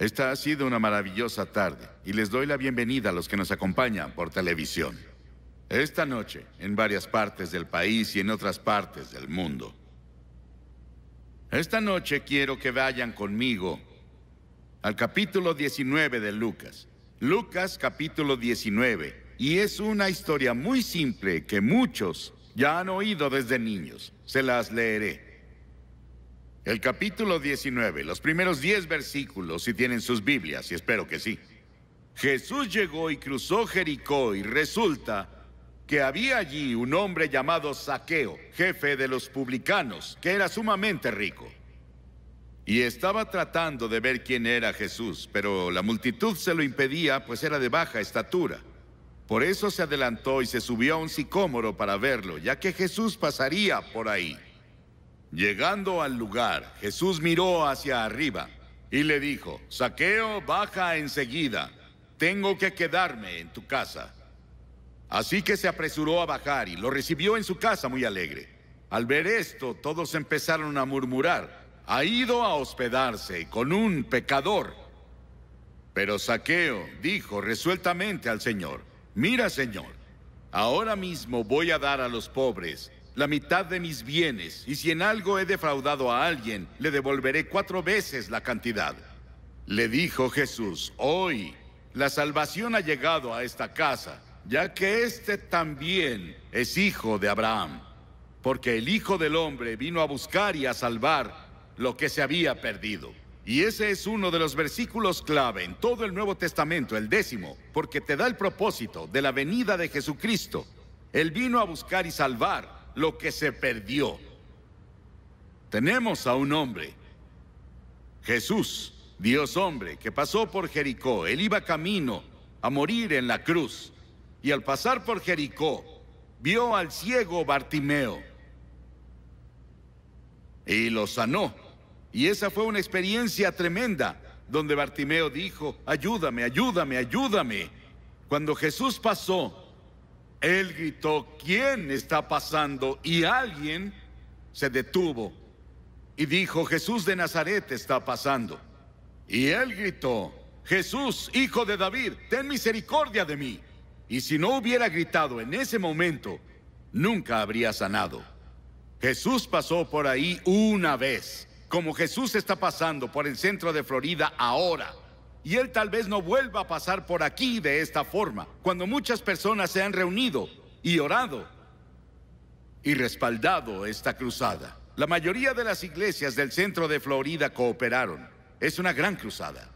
Esta ha sido una maravillosa tarde y les doy la bienvenida a los que nos acompañan por televisión. Esta noche, en varias partes del país y en otras partes del mundo. Esta noche quiero que vayan conmigo al capítulo 19 de Lucas. Lucas capítulo 19. Y es una historia muy simple que muchos ya han oído desde niños. Se las leeré. El capítulo 19, los primeros 10 versículos, si tienen sus Biblias, y espero que sí. Jesús llegó y cruzó Jericó y resulta que había allí un hombre llamado Saqueo, jefe de los publicanos, que era sumamente rico. Y estaba tratando de ver quién era Jesús, pero la multitud se lo impedía, pues era de baja estatura. Por eso se adelantó y se subió a un sicómoro para verlo, ya que Jesús pasaría por ahí. Llegando al lugar, Jesús miró hacia arriba y le dijo, Saqueo, baja enseguida, tengo que quedarme en tu casa. Así que se apresuró a bajar y lo recibió en su casa muy alegre. Al ver esto, todos empezaron a murmurar, ha ido a hospedarse con un pecador. Pero Saqueo dijo resueltamente al Señor, mira Señor, ahora mismo voy a dar a los pobres la mitad de mis bienes, y si en algo he defraudado a alguien, le devolveré cuatro veces la cantidad. Le dijo Jesús, hoy la salvación ha llegado a esta casa, ya que éste también es hijo de Abraham, porque el Hijo del Hombre vino a buscar y a salvar lo que se había perdido. Y ese es uno de los versículos clave en todo el Nuevo Testamento, el décimo, porque te da el propósito de la venida de Jesucristo. Él vino a buscar y salvar lo que se perdió. Tenemos a un hombre, Jesús, Dios hombre, que pasó por Jericó. Él iba camino a morir en la cruz. Y al pasar por Jericó, vio al ciego Bartimeo y lo sanó. Y esa fue una experiencia tremenda, donde Bartimeo dijo, ayúdame, ayúdame, ayúdame. Cuando Jesús pasó él gritó, ¿quién está pasando? Y alguien se detuvo y dijo, Jesús de Nazaret está pasando. Y él gritó, Jesús, hijo de David, ten misericordia de mí. Y si no hubiera gritado en ese momento, nunca habría sanado. Jesús pasó por ahí una vez, como Jesús está pasando por el centro de Florida ahora y él tal vez no vuelva a pasar por aquí de esta forma, cuando muchas personas se han reunido y orado y respaldado esta cruzada. La mayoría de las iglesias del centro de Florida cooperaron. Es una gran cruzada.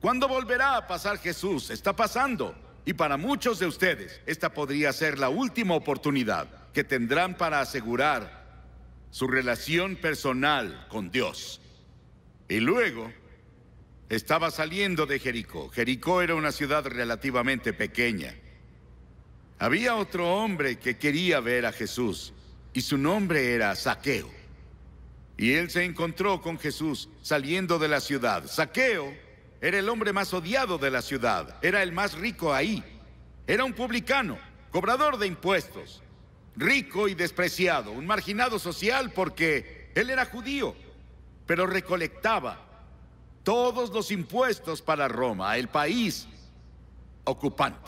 ¿Cuándo volverá a pasar Jesús? Está pasando. Y para muchos de ustedes, esta podría ser la última oportunidad que tendrán para asegurar su relación personal con Dios. Y luego estaba saliendo de Jericó. Jericó era una ciudad relativamente pequeña. Había otro hombre que quería ver a Jesús y su nombre era Saqueo. Y él se encontró con Jesús saliendo de la ciudad. Saqueo era el hombre más odiado de la ciudad, era el más rico ahí. Era un publicano, cobrador de impuestos, rico y despreciado, un marginado social porque él era judío, pero recolectaba todos los impuestos para Roma, el país ocupante.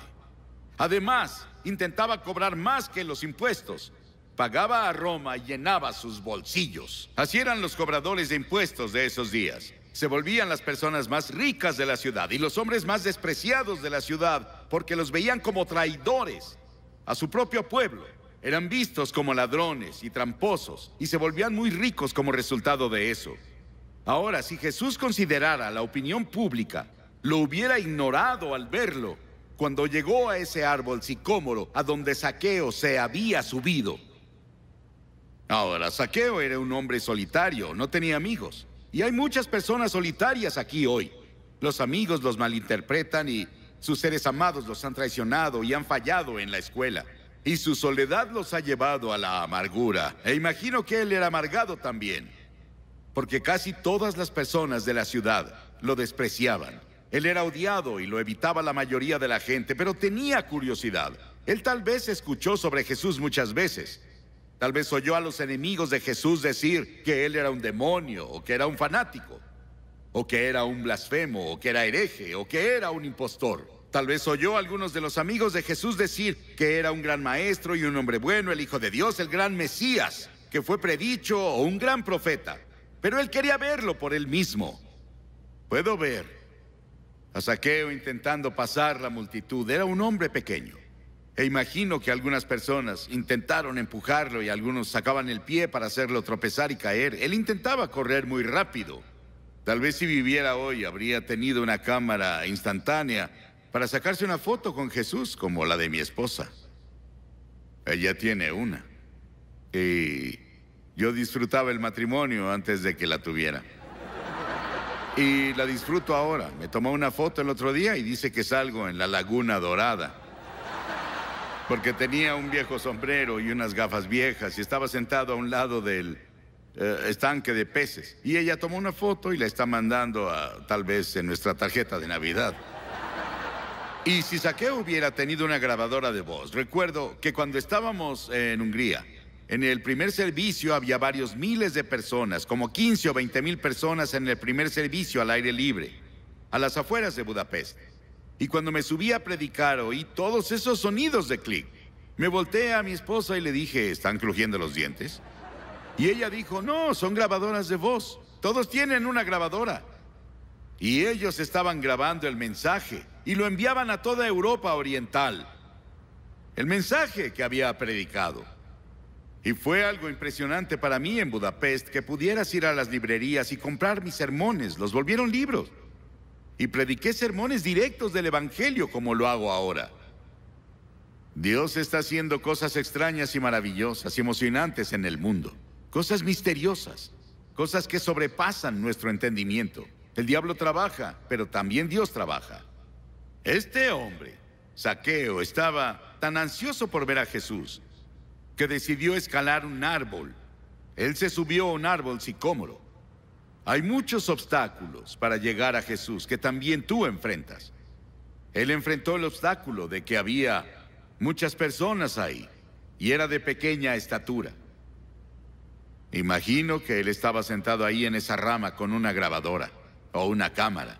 Además, intentaba cobrar más que los impuestos. Pagaba a Roma y llenaba sus bolsillos. Así eran los cobradores de impuestos de esos días. Se volvían las personas más ricas de la ciudad y los hombres más despreciados de la ciudad porque los veían como traidores a su propio pueblo. Eran vistos como ladrones y tramposos y se volvían muy ricos como resultado de eso. Ahora, si Jesús considerara la opinión pública, lo hubiera ignorado al verlo cuando llegó a ese árbol sicómoro a donde Saqueo se había subido. Ahora, Saqueo era un hombre solitario, no tenía amigos. Y hay muchas personas solitarias aquí hoy. Los amigos los malinterpretan y sus seres amados los han traicionado y han fallado en la escuela. Y su soledad los ha llevado a la amargura. E imagino que él era amargado también porque casi todas las personas de la ciudad lo despreciaban. Él era odiado y lo evitaba la mayoría de la gente, pero tenía curiosidad. Él tal vez escuchó sobre Jesús muchas veces. Tal vez oyó a los enemigos de Jesús decir que él era un demonio o que era un fanático o que era un blasfemo, o que era hereje, o que era un impostor. Tal vez oyó a algunos de los amigos de Jesús decir que era un gran maestro y un hombre bueno, el Hijo de Dios, el gran Mesías, que fue predicho, o un gran profeta pero él quería verlo por él mismo. Puedo ver a Saqueo intentando pasar la multitud. Era un hombre pequeño. E imagino que algunas personas intentaron empujarlo y algunos sacaban el pie para hacerlo tropezar y caer. Él intentaba correr muy rápido. Tal vez si viviera hoy habría tenido una cámara instantánea para sacarse una foto con Jesús como la de mi esposa. Ella tiene una. Y yo disfrutaba el matrimonio antes de que la tuviera. Y la disfruto ahora. Me tomó una foto el otro día y dice que salgo en la Laguna Dorada. Porque tenía un viejo sombrero y unas gafas viejas y estaba sentado a un lado del eh, estanque de peces. Y ella tomó una foto y la está mandando a, tal vez en nuestra tarjeta de Navidad. Y si Saqué hubiera tenido una grabadora de voz, recuerdo que cuando estábamos en Hungría, en el primer servicio había varios miles de personas, como 15 o 20 mil personas en el primer servicio al aire libre, a las afueras de Budapest. Y cuando me subí a predicar oí todos esos sonidos de clic. Me volteé a mi esposa y le dije, ¿están crujiendo los dientes? Y ella dijo, no, son grabadoras de voz. Todos tienen una grabadora. Y ellos estaban grabando el mensaje y lo enviaban a toda Europa Oriental. El mensaje que había predicado. Y fue algo impresionante para mí en Budapest que pudieras ir a las librerías y comprar mis sermones. Los volvieron libros. Y prediqué sermones directos del Evangelio como lo hago ahora. Dios está haciendo cosas extrañas y maravillosas y emocionantes en el mundo. Cosas misteriosas. Cosas que sobrepasan nuestro entendimiento. El diablo trabaja, pero también Dios trabaja. Este hombre, Saqueo, estaba tan ansioso por ver a Jesús que decidió escalar un árbol. Él se subió a un árbol sicómoro. Hay muchos obstáculos para llegar a Jesús que también tú enfrentas. Él enfrentó el obstáculo de que había muchas personas ahí y era de pequeña estatura. Imagino que él estaba sentado ahí en esa rama con una grabadora o una cámara.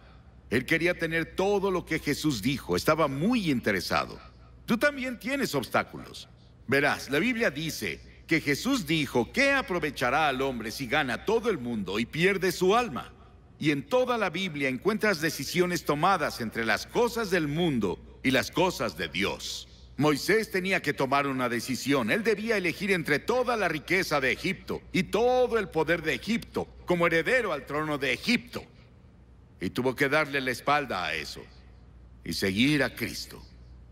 Él quería tener todo lo que Jesús dijo, estaba muy interesado. Tú también tienes obstáculos. Verás, la Biblia dice que Jesús dijo, ¿qué aprovechará al hombre si gana todo el mundo y pierde su alma? Y en toda la Biblia encuentras decisiones tomadas entre las cosas del mundo y las cosas de Dios. Moisés tenía que tomar una decisión. Él debía elegir entre toda la riqueza de Egipto y todo el poder de Egipto como heredero al trono de Egipto. Y tuvo que darle la espalda a eso y seguir a Cristo.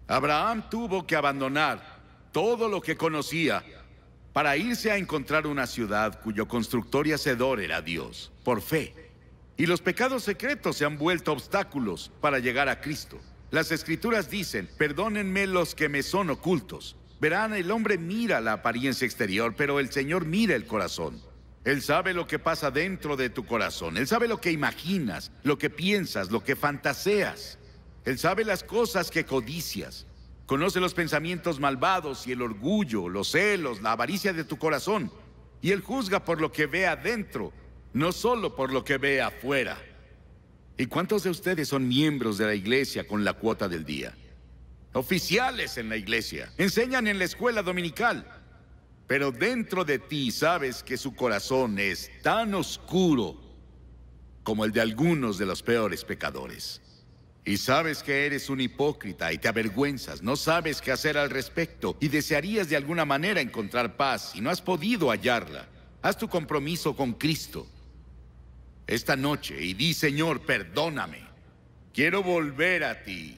Abraham tuvo que abandonar todo lo que conocía para irse a encontrar una ciudad cuyo constructor y hacedor era Dios, por fe. Y los pecados secretos se han vuelto obstáculos para llegar a Cristo. Las escrituras dicen, perdónenme los que me son ocultos. Verán, el hombre mira la apariencia exterior, pero el Señor mira el corazón. Él sabe lo que pasa dentro de tu corazón. Él sabe lo que imaginas, lo que piensas, lo que fantaseas. Él sabe las cosas que codicias. Conoce los pensamientos malvados y el orgullo, los celos, la avaricia de tu corazón. Y Él juzga por lo que ve adentro, no solo por lo que ve afuera. ¿Y cuántos de ustedes son miembros de la iglesia con la cuota del día? Oficiales en la iglesia, enseñan en la escuela dominical. Pero dentro de ti sabes que su corazón es tan oscuro como el de algunos de los peores pecadores. Y sabes que eres un hipócrita y te avergüenzas, no sabes qué hacer al respecto y desearías de alguna manera encontrar paz y no has podido hallarla. Haz tu compromiso con Cristo esta noche y di, Señor, perdóname. Quiero volver a ti.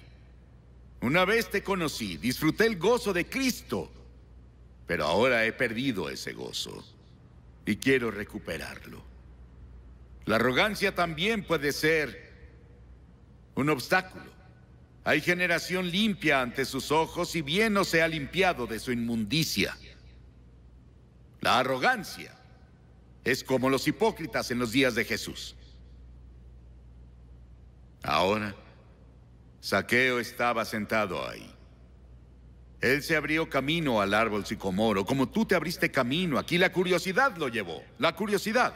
Una vez te conocí, disfruté el gozo de Cristo, pero ahora he perdido ese gozo y quiero recuperarlo. La arrogancia también puede ser un obstáculo. Hay generación limpia ante sus ojos y bien no se ha limpiado de su inmundicia. La arrogancia es como los hipócritas en los días de Jesús. Ahora, Saqueo estaba sentado ahí. Él se abrió camino al árbol sicomoro, como tú te abriste camino aquí. La curiosidad lo llevó, la curiosidad.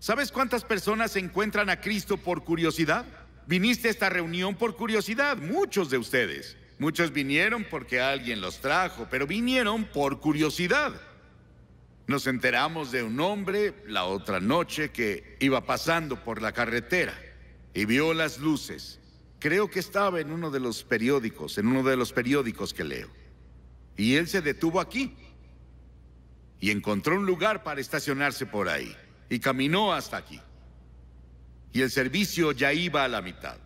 ¿Sabes cuántas personas se encuentran a Cristo por curiosidad? Viniste a esta reunión por curiosidad, muchos de ustedes. Muchos vinieron porque alguien los trajo, pero vinieron por curiosidad. Nos enteramos de un hombre la otra noche que iba pasando por la carretera y vio las luces. Creo que estaba en uno de los periódicos, en uno de los periódicos que leo. Y él se detuvo aquí y encontró un lugar para estacionarse por ahí y caminó hasta aquí y el servicio ya iba a la mitad.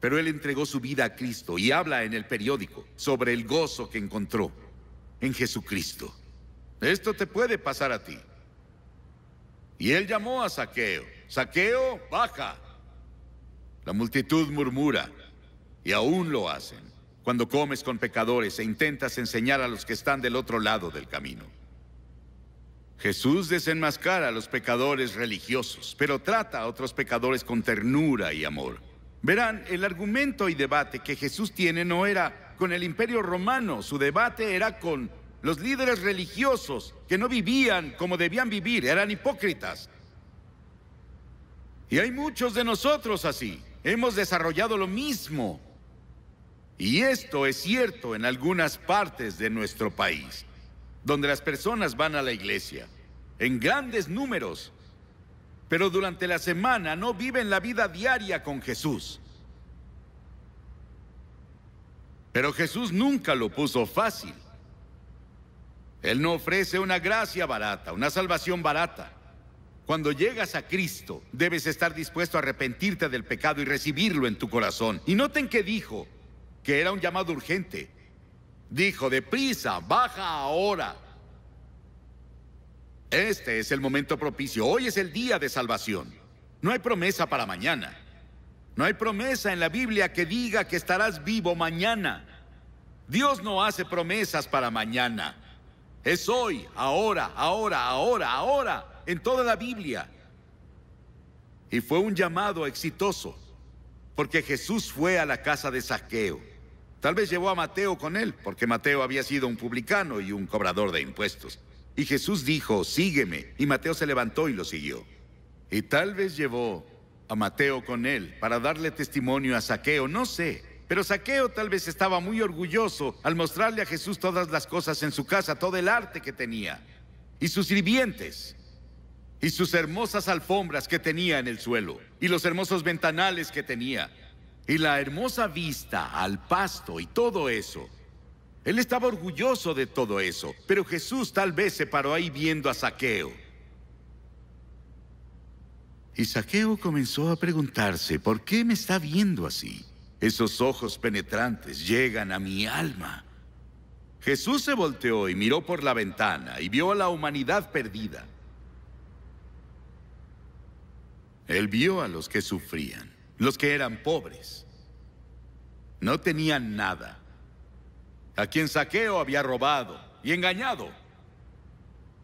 Pero él entregó su vida a Cristo y habla en el periódico sobre el gozo que encontró en Jesucristo. Esto te puede pasar a ti. Y él llamó a Saqueo. Saqueo, baja. La multitud murmura y aún lo hacen cuando comes con pecadores e intentas enseñar a los que están del otro lado del camino. Jesús desenmascara a los pecadores religiosos, pero trata a otros pecadores con ternura y amor. Verán, el argumento y debate que Jesús tiene no era con el imperio romano, su debate era con los líderes religiosos que no vivían como debían vivir, eran hipócritas. Y hay muchos de nosotros así, hemos desarrollado lo mismo. Y esto es cierto en algunas partes de nuestro país donde las personas van a la iglesia, en grandes números, pero durante la semana no viven la vida diaria con Jesús. Pero Jesús nunca lo puso fácil. Él no ofrece una gracia barata, una salvación barata. Cuando llegas a Cristo, debes estar dispuesto a arrepentirte del pecado y recibirlo en tu corazón. Y noten que dijo que era un llamado urgente. Dijo, deprisa, baja ahora. Este es el momento propicio. Hoy es el día de salvación. No hay promesa para mañana. No hay promesa en la Biblia que diga que estarás vivo mañana. Dios no hace promesas para mañana. Es hoy, ahora, ahora, ahora, ahora, en toda la Biblia. Y fue un llamado exitoso, porque Jesús fue a la casa de saqueo. Tal vez llevó a Mateo con él, porque Mateo había sido un publicano y un cobrador de impuestos. Y Jesús dijo, sígueme, y Mateo se levantó y lo siguió. Y tal vez llevó a Mateo con él para darle testimonio a Saqueo, no sé. Pero Saqueo tal vez estaba muy orgulloso al mostrarle a Jesús todas las cosas en su casa, todo el arte que tenía, y sus sirvientes, y sus hermosas alfombras que tenía en el suelo, y los hermosos ventanales que tenía, y la hermosa vista al pasto y todo eso. Él estaba orgulloso de todo eso, pero Jesús tal vez se paró ahí viendo a Saqueo. Y Saqueo comenzó a preguntarse, ¿por qué me está viendo así? Esos ojos penetrantes llegan a mi alma. Jesús se volteó y miró por la ventana y vio a la humanidad perdida. Él vio a los que sufrían los que eran pobres. No tenían nada. A quien Saqueo había robado y engañado.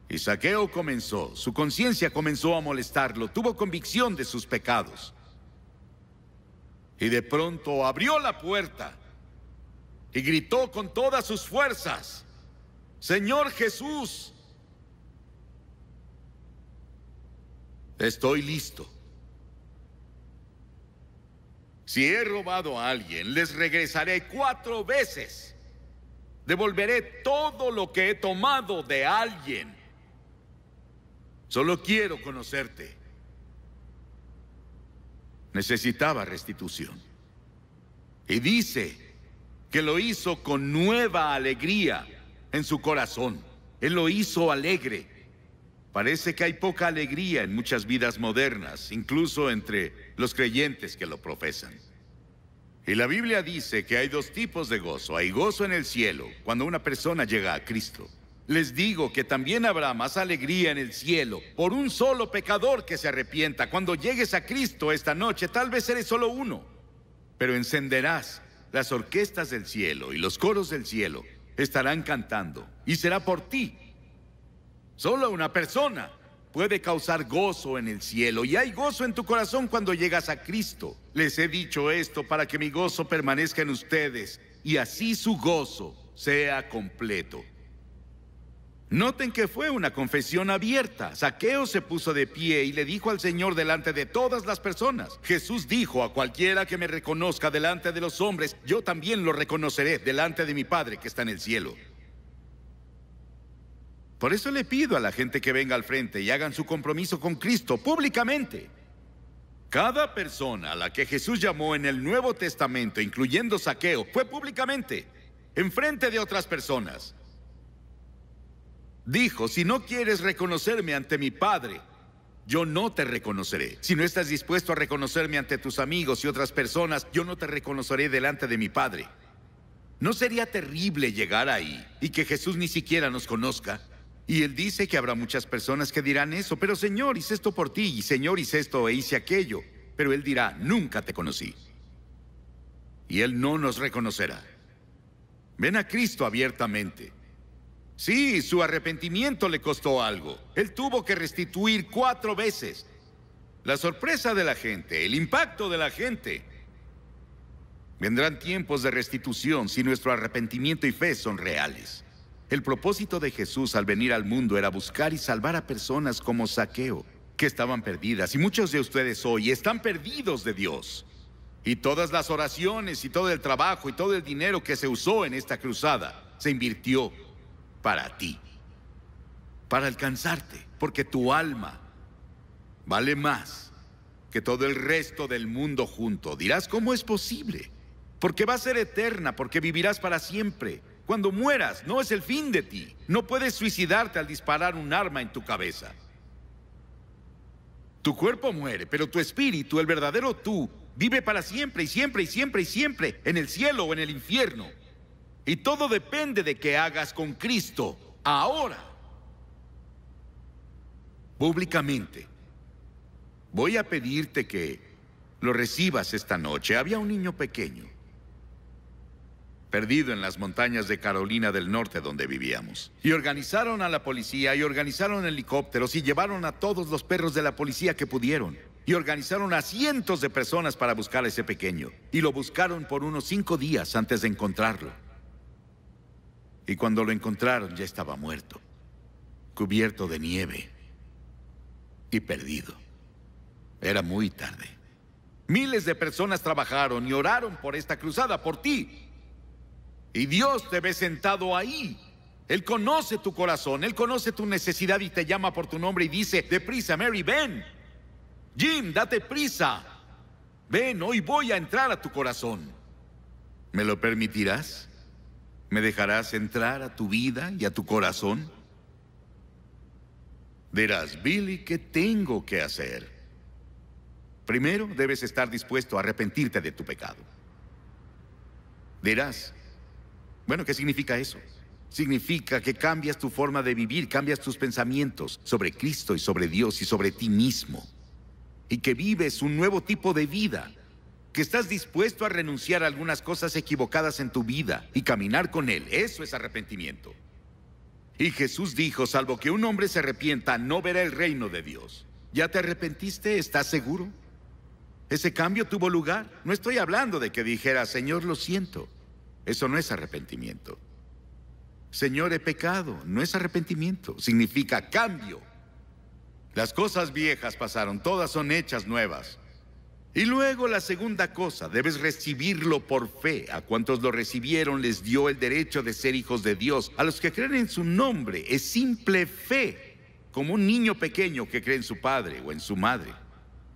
Y Saqueo comenzó, su conciencia comenzó a molestarlo, tuvo convicción de sus pecados. Y de pronto abrió la puerta y gritó con todas sus fuerzas, Señor Jesús, estoy listo. Si he robado a alguien, les regresaré cuatro veces. Devolveré todo lo que he tomado de alguien. Solo quiero conocerte. Necesitaba restitución. Y dice que lo hizo con nueva alegría en su corazón. Él lo hizo alegre. Parece que hay poca alegría en muchas vidas modernas, incluso entre los creyentes que lo profesan. Y la Biblia dice que hay dos tipos de gozo. Hay gozo en el cielo, cuando una persona llega a Cristo. Les digo que también habrá más alegría en el cielo por un solo pecador que se arrepienta. Cuando llegues a Cristo esta noche, tal vez eres solo uno, pero encenderás las orquestas del cielo y los coros del cielo estarán cantando y será por ti Solo una persona puede causar gozo en el cielo y hay gozo en tu corazón cuando llegas a Cristo. Les he dicho esto para que mi gozo permanezca en ustedes y así su gozo sea completo. Noten que fue una confesión abierta. Saqueo se puso de pie y le dijo al Señor delante de todas las personas. Jesús dijo, a cualquiera que me reconozca delante de los hombres, yo también lo reconoceré delante de mi Padre que está en el cielo. Por eso le pido a la gente que venga al frente y hagan su compromiso con Cristo públicamente. Cada persona a la que Jesús llamó en el Nuevo Testamento, incluyendo Saqueo, fue públicamente, en frente de otras personas. Dijo, si no quieres reconocerme ante mi Padre, yo no te reconoceré. Si no estás dispuesto a reconocerme ante tus amigos y otras personas, yo no te reconoceré delante de mi Padre. ¿No sería terrible llegar ahí y que Jesús ni siquiera nos conozca? Y él dice que habrá muchas personas que dirán eso, pero Señor, hice esto por ti, y Señor, hice esto e hice aquello. Pero él dirá, nunca te conocí. Y él no nos reconocerá. Ven a Cristo abiertamente. Sí, su arrepentimiento le costó algo. Él tuvo que restituir cuatro veces. La sorpresa de la gente, el impacto de la gente. Vendrán tiempos de restitución si nuestro arrepentimiento y fe son reales. El propósito de Jesús al venir al mundo era buscar y salvar a personas como Saqueo, que estaban perdidas, y muchos de ustedes hoy están perdidos de Dios. Y todas las oraciones y todo el trabajo y todo el dinero que se usó en esta cruzada se invirtió para ti, para alcanzarte, porque tu alma vale más que todo el resto del mundo junto. Dirás, ¿cómo es posible? Porque va a ser eterna, porque vivirás para siempre. Cuando mueras, no es el fin de ti. No puedes suicidarte al disparar un arma en tu cabeza. Tu cuerpo muere, pero tu espíritu, el verdadero tú, vive para siempre y siempre y siempre y siempre en el cielo o en el infierno. Y todo depende de que hagas con Cristo ahora. Públicamente, voy a pedirte que lo recibas esta noche. Había un niño pequeño perdido en las montañas de Carolina del Norte donde vivíamos. Y organizaron a la policía y organizaron helicópteros y llevaron a todos los perros de la policía que pudieron. Y organizaron a cientos de personas para buscar a ese pequeño. Y lo buscaron por unos cinco días antes de encontrarlo. Y cuando lo encontraron ya estaba muerto, cubierto de nieve y perdido. Era muy tarde. Miles de personas trabajaron y oraron por esta cruzada, por ti, y Dios te ve sentado ahí. Él conoce tu corazón, Él conoce tu necesidad y te llama por tu nombre y dice, deprisa, Mary, ven. Jim, date prisa. Ven, hoy voy a entrar a tu corazón. ¿Me lo permitirás? ¿Me dejarás entrar a tu vida y a tu corazón? Dirás, Billy, ¿qué tengo que hacer? Primero debes estar dispuesto a arrepentirte de tu pecado. Dirás, bueno, ¿qué significa eso? Significa que cambias tu forma de vivir, cambias tus pensamientos sobre Cristo y sobre Dios y sobre ti mismo. Y que vives un nuevo tipo de vida, que estás dispuesto a renunciar a algunas cosas equivocadas en tu vida y caminar con Él. Eso es arrepentimiento. Y Jesús dijo, salvo que un hombre se arrepienta, no verá el reino de Dios. ¿Ya te arrepentiste? ¿Estás seguro? Ese cambio tuvo lugar. No estoy hablando de que dijera, Señor, lo siento. Eso no es arrepentimiento. Señor, he pecado. No es arrepentimiento. Significa cambio. Las cosas viejas pasaron, todas son hechas nuevas. Y luego la segunda cosa, debes recibirlo por fe. A cuantos lo recibieron les dio el derecho de ser hijos de Dios. A los que creen en su nombre es simple fe, como un niño pequeño que cree en su padre o en su madre.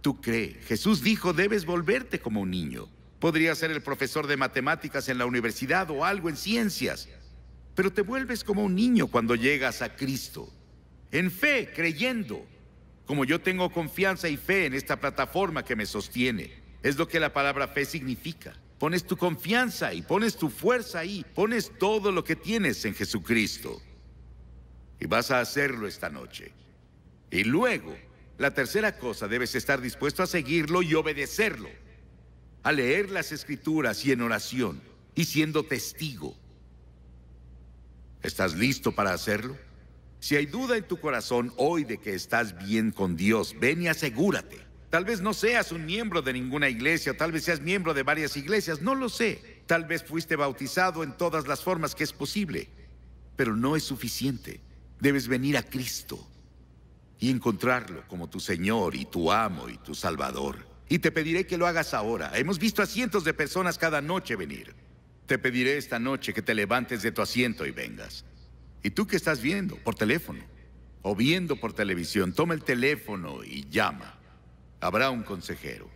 Tú crees. Jesús dijo, debes volverte como un niño. Podría ser el profesor de matemáticas en la universidad o algo en ciencias. Pero te vuelves como un niño cuando llegas a Cristo. En fe, creyendo. Como yo tengo confianza y fe en esta plataforma que me sostiene. Es lo que la palabra fe significa. Pones tu confianza y pones tu fuerza ahí. Pones todo lo que tienes en Jesucristo. Y vas a hacerlo esta noche. Y luego, la tercera cosa, debes estar dispuesto a seguirlo y obedecerlo a leer las escrituras y en oración, y siendo testigo. ¿Estás listo para hacerlo? Si hay duda en tu corazón hoy de que estás bien con Dios, ven y asegúrate. Tal vez no seas un miembro de ninguna iglesia, tal vez seas miembro de varias iglesias, no lo sé. Tal vez fuiste bautizado en todas las formas que es posible, pero no es suficiente. Debes venir a Cristo y encontrarlo como tu Señor y tu amo y tu Salvador. Y te pediré que lo hagas ahora. Hemos visto a cientos de personas cada noche venir. Te pediré esta noche que te levantes de tu asiento y vengas. ¿Y tú qué estás viendo por teléfono? O viendo por televisión, toma el teléfono y llama. Habrá un consejero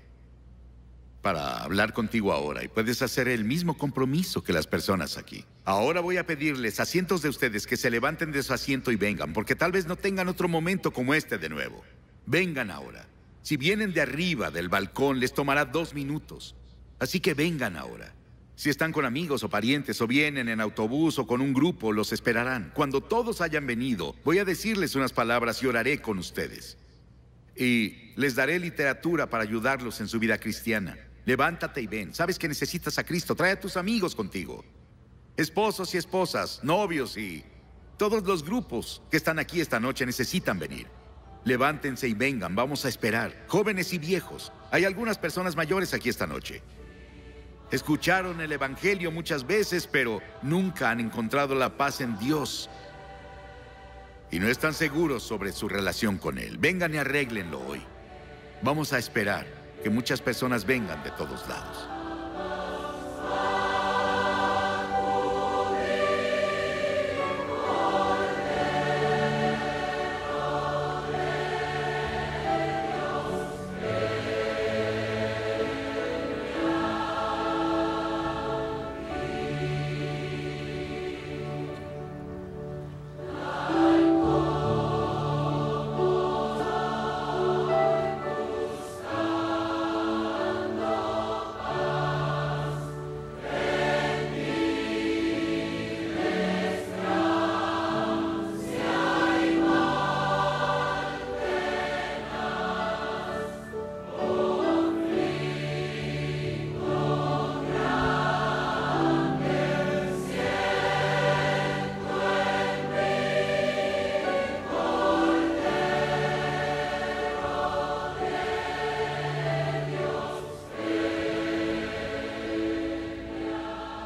para hablar contigo ahora y puedes hacer el mismo compromiso que las personas aquí. Ahora voy a pedirles a cientos de ustedes que se levanten de su asiento y vengan, porque tal vez no tengan otro momento como este de nuevo. Vengan ahora. Si vienen de arriba, del balcón, les tomará dos minutos. Así que vengan ahora. Si están con amigos o parientes o vienen en autobús o con un grupo, los esperarán. Cuando todos hayan venido, voy a decirles unas palabras y oraré con ustedes. Y les daré literatura para ayudarlos en su vida cristiana. Levántate y ven. Sabes que necesitas a Cristo. Trae a tus amigos contigo. Esposos y esposas, novios y todos los grupos que están aquí esta noche necesitan venir. Levántense y vengan, vamos a esperar, jóvenes y viejos. Hay algunas personas mayores aquí esta noche. Escucharon el Evangelio muchas veces, pero nunca han encontrado la paz en Dios. Y no están seguros sobre su relación con Él. Vengan y arréglenlo hoy. Vamos a esperar que muchas personas vengan de todos lados.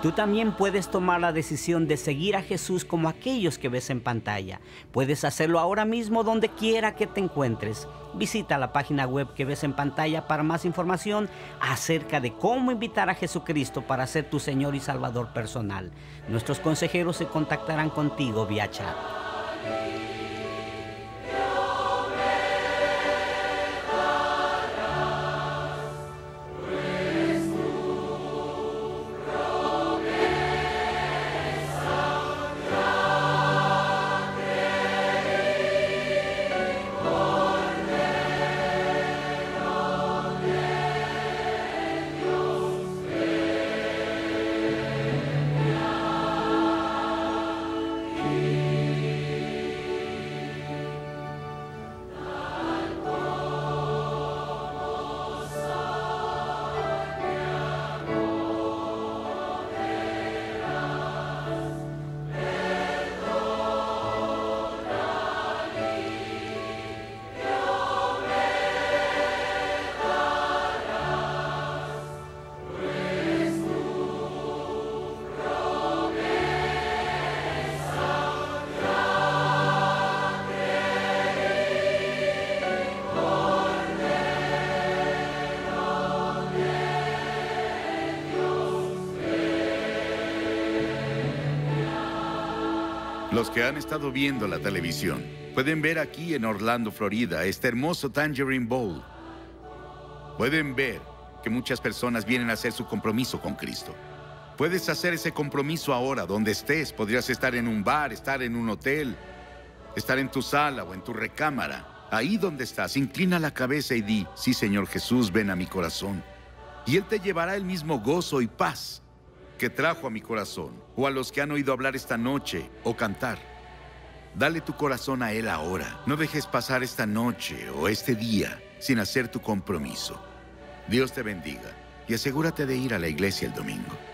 Tú también puedes tomar la decisión de seguir a Jesús como aquellos que ves en pantalla. Puedes hacerlo ahora mismo donde quiera que te encuentres. Visita la página web que ves en pantalla para más información acerca de cómo invitar a Jesucristo para ser tu Señor y Salvador personal. Nuestros consejeros se contactarán contigo vía chat. Los que han estado viendo la televisión pueden ver aquí en Orlando, Florida, este hermoso Tangerine Bowl. Pueden ver que muchas personas vienen a hacer su compromiso con Cristo. Puedes hacer ese compromiso ahora, donde estés. Podrías estar en un bar, estar en un hotel, estar en tu sala o en tu recámara. Ahí donde estás, inclina la cabeza y di, sí Señor Jesús, ven a mi corazón. Y Él te llevará el mismo gozo y paz que trajo a mi corazón, o a los que han oído hablar esta noche o cantar. Dale tu corazón a Él ahora. No dejes pasar esta noche o este día sin hacer tu compromiso. Dios te bendiga y asegúrate de ir a la iglesia el domingo.